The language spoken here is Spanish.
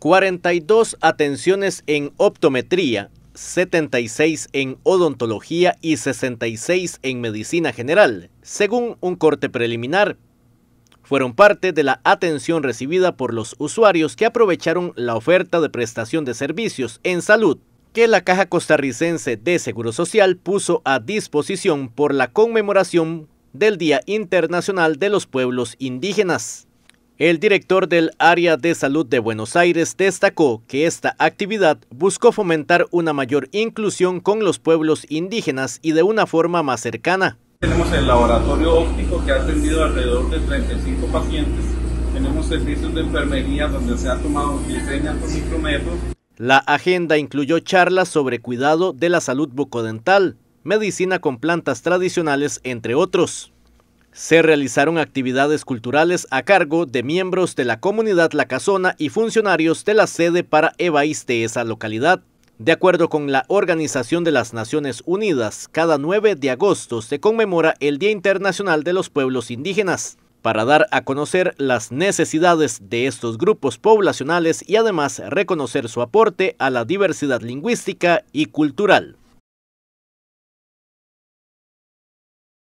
42 atenciones en optometría, 76 en odontología y 66 en medicina general, según un corte preliminar. Fueron parte de la atención recibida por los usuarios que aprovecharon la oferta de prestación de servicios en salud que la Caja Costarricense de Seguro Social puso a disposición por la conmemoración del Día Internacional de los Pueblos Indígenas. El director del Área de Salud de Buenos Aires destacó que esta actividad buscó fomentar una mayor inclusión con los pueblos indígenas y de una forma más cercana. Tenemos el laboratorio óptico que ha atendido alrededor de 35 pacientes. Tenemos servicios de enfermería donde se ha tomado diseñas por micrometros. La agenda incluyó charlas sobre cuidado de la salud bucodental, medicina con plantas tradicionales, entre otros. Se realizaron actividades culturales a cargo de miembros de la comunidad La y funcionarios de la sede para evaís de esa localidad. De acuerdo con la Organización de las Naciones Unidas, cada 9 de agosto se conmemora el Día Internacional de los Pueblos Indígenas para dar a conocer las necesidades de estos grupos poblacionales y además reconocer su aporte a la diversidad lingüística y cultural.